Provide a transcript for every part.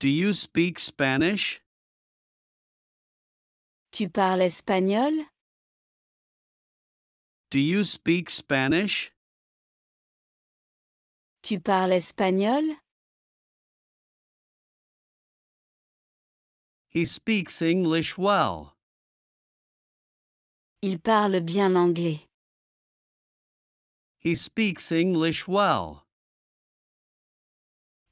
Do you speak Spanish? Tu parles espagnol? Do you speak Spanish? Tu parles espagnol? He speaks English well. Il parle bien l'anglais. He speaks English well.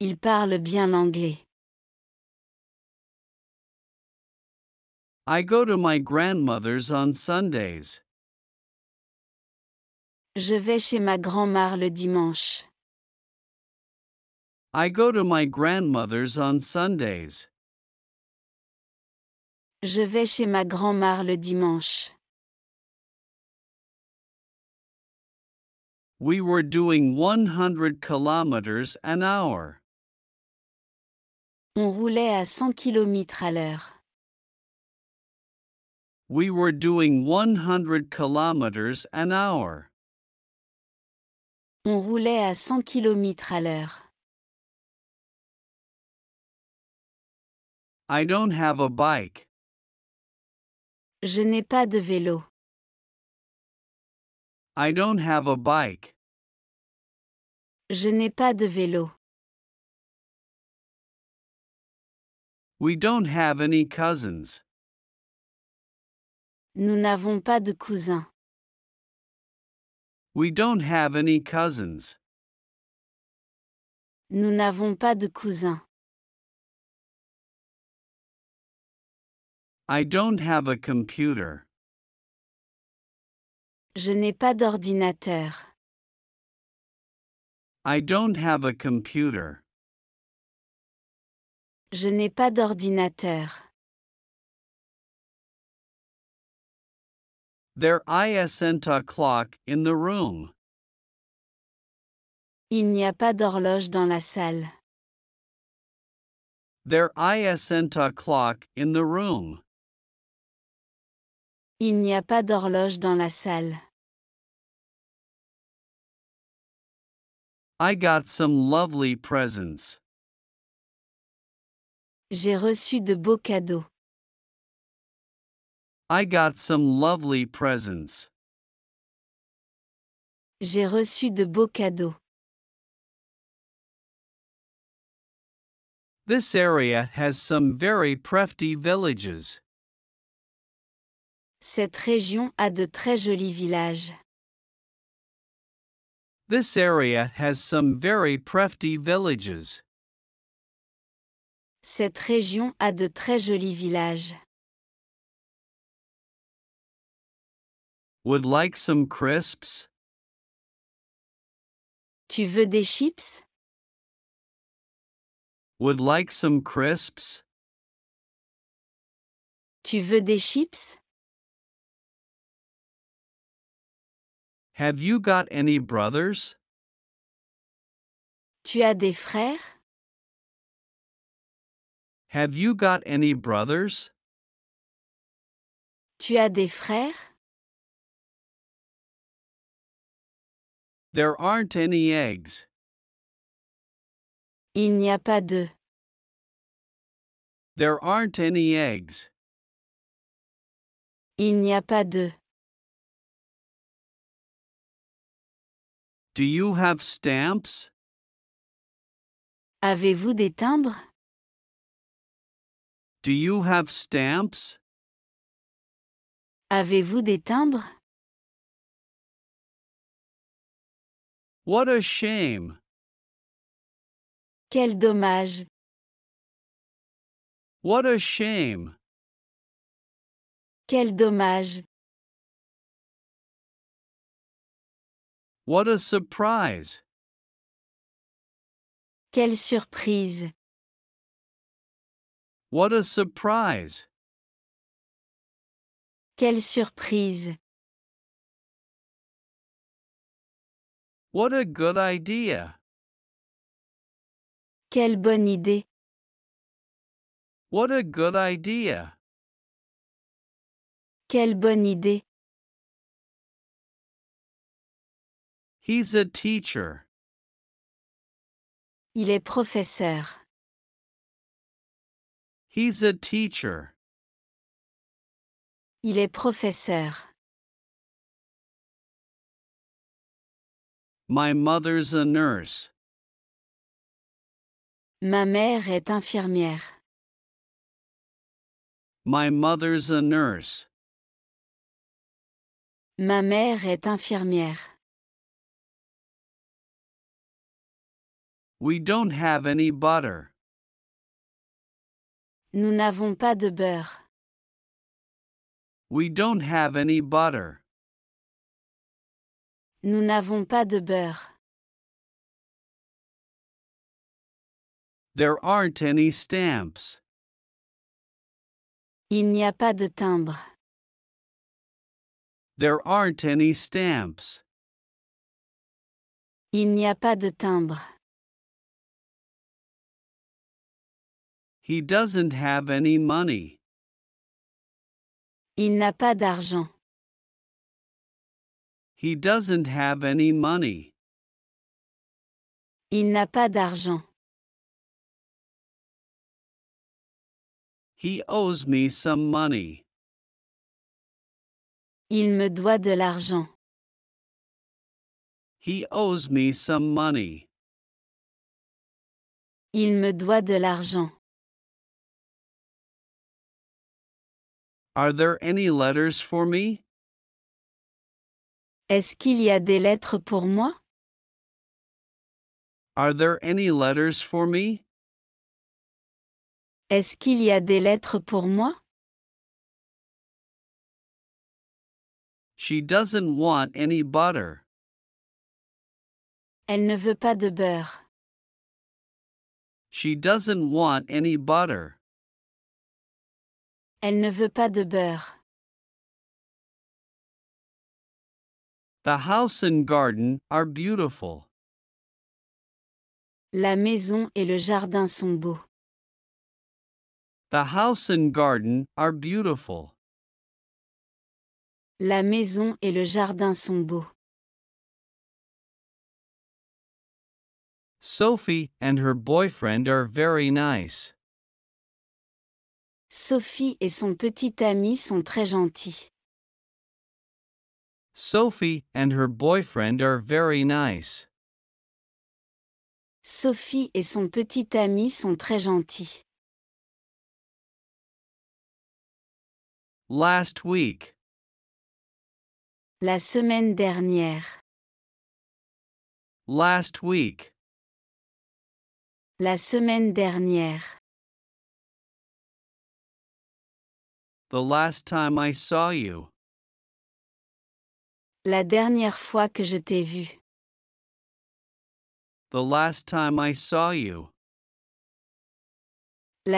Il parle bien l'anglais. I go to my grandmother's on Sundays. Je vais chez ma grand-mère le dimanche. I go to my grandmother's on Sundays. Je vais chez ma grand-mère le dimanche. We were doing 100 kilometers an hour. On roulait à 100 km à l'heure. We were doing 100 kilometers an hour. On roulait à 100 km à l'heure. I don't have a bike. Je n'ai pas de vélo. I don't have a bike. Je n'ai pas de vélo. We don't have any cousins. Nous n'avons pas de cousins. We don't have any cousins. Nous n'avons pas de cousins. I don't have a computer. Je n'ai pas d'ordinateur. I don't have a computer. Je n'ai pas d'ordinateur. There isn't clock in the room. Il n'y a pas d'horloge dans la salle. There isn't clock in the room. Il n'y a pas d'horloge dans la salle. I got some lovely presents. J'ai reçu de beaux cadeaux. I got some lovely presents. J'ai reçu de beaux cadeaux. This area has some very pretty villages. Cette région a de très jolis villages. This area has some very pretty villages. Cette région a de très jolis villages. Would like some crisps? Tu veux des chips? Would like some crisps? Tu veux des chips? Have you got any brothers? Tu as des frères? Have you got any brothers? Tu as des frères? There aren't any eggs. Il n'y a pas d'eux. There aren't any eggs. Il n'y a pas d'eux. Do you have stamps? Avez-vous des timbres? Do you have stamps? Avez-vous des timbres? What a shame. Quel dommage. What a shame. Quel dommage. What a surprise. Quelle surprise. What a surprise. Quelle surprise. What a good idea. Quelle bonne idée. What a good idea. Quelle bonne idée. He's a teacher. Il est professeur. He's a teacher. Il est professeur. My mother's a nurse. Ma mère est infirmière. My mother's a nurse. Ma mère est infirmière. We don't have any butter. Nous n'avons pas de beurre. We don't have any butter. Nous n'avons pas de beurre. There aren't any stamps. Il n'y a pas de timbre. There aren't any stamps. Il n'y a pas de timbre. He doesn't have any money. Il n'a pas d'argent. He doesn't have any money. Il n'a pas d'argent. He owes me some money. Il me doit de l'argent. He owes me some money. Il me doit de l'argent. Are there any letters for me? Est-ce qu'il y a des lettres pour moi? Are there any letters for me? Est-ce qu'il y a des lettres pour moi? She doesn't want any butter. Elle ne veut pas de beurre. She doesn't want any butter. Elle ne veut pas de beurre. The house and garden are beautiful. La maison et le jardin sont beaux. The house and garden are beautiful. La maison et le jardin sont beaux. Sophie and her boyfriend are very nice. Sophie et son petit ami sont très gentils. Sophie and her boyfriend are very nice. Sophie et son petit ami sont très gentils. Last week. La semaine dernière. Last week. La semaine dernière. The last time I saw you. La dernière fois que je t'ai vu. La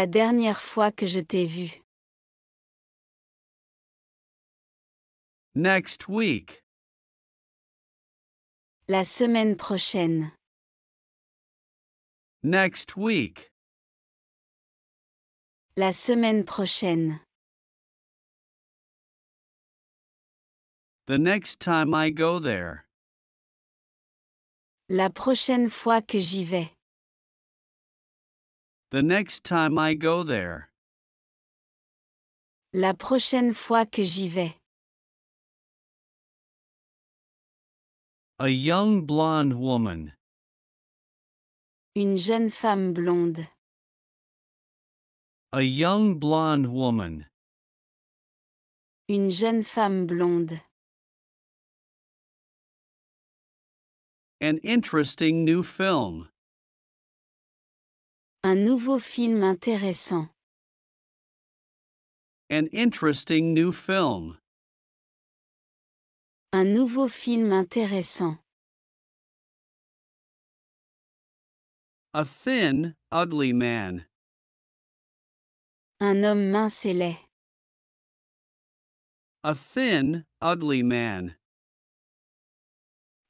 dernière fois que je t'ai vu. Next week. La semaine prochaine. Next week. La semaine prochaine. The next time I go there. La prochaine fois que j'y vais. The next time I go there. La prochaine fois que j'y vais. A young blonde woman. Une jeune femme blonde. A young blonde woman. Une jeune femme blonde. An interesting new film. Un nouveau film intéressant. An interesting new film. Un nouveau film intéressant. A thin, ugly man. Un homme mince et laid. A thin, ugly man.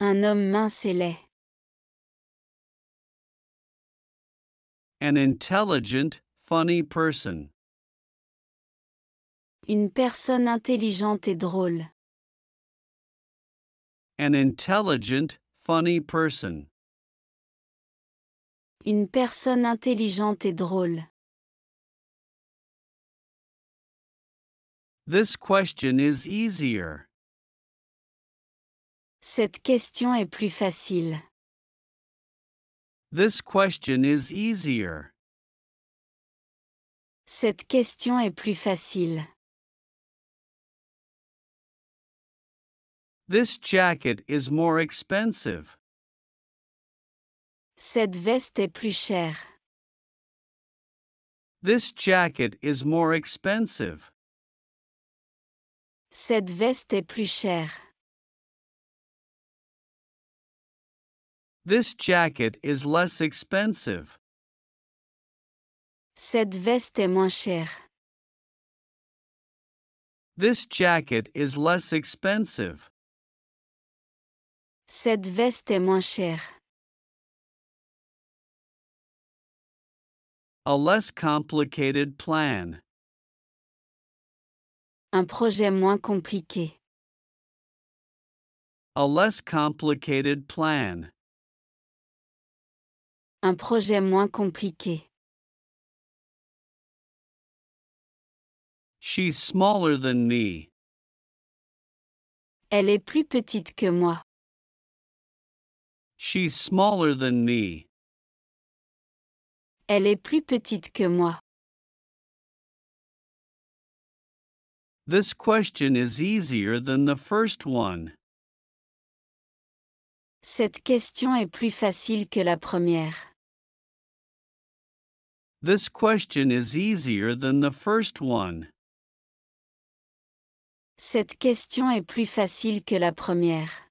Un homme mince et laid. An intelligent, funny person. Une personne intelligente et drôle. An intelligent, funny person. Une personne intelligente et drôle. This question is easier. Cette question est plus facile. This question is easier. Cette question est plus facile. This jacket is more expensive. Cette veste est plus chère. This jacket is more expensive. Cette veste est plus chère. This jacket is less expensive. Cette veste est moins chère. This jacket is less expensive. Cette veste est moins chère. A less complicated plan. Un projet moins compliqué. A less complicated plan. Un projet moins compliqué. She's smaller than me. Elle est plus petite que moi. She's smaller than me. Elle est plus petite que moi. This question is easier than the first one. Cette question est plus facile que la première. This question is easier than the first one. Cette question est plus facile que la première.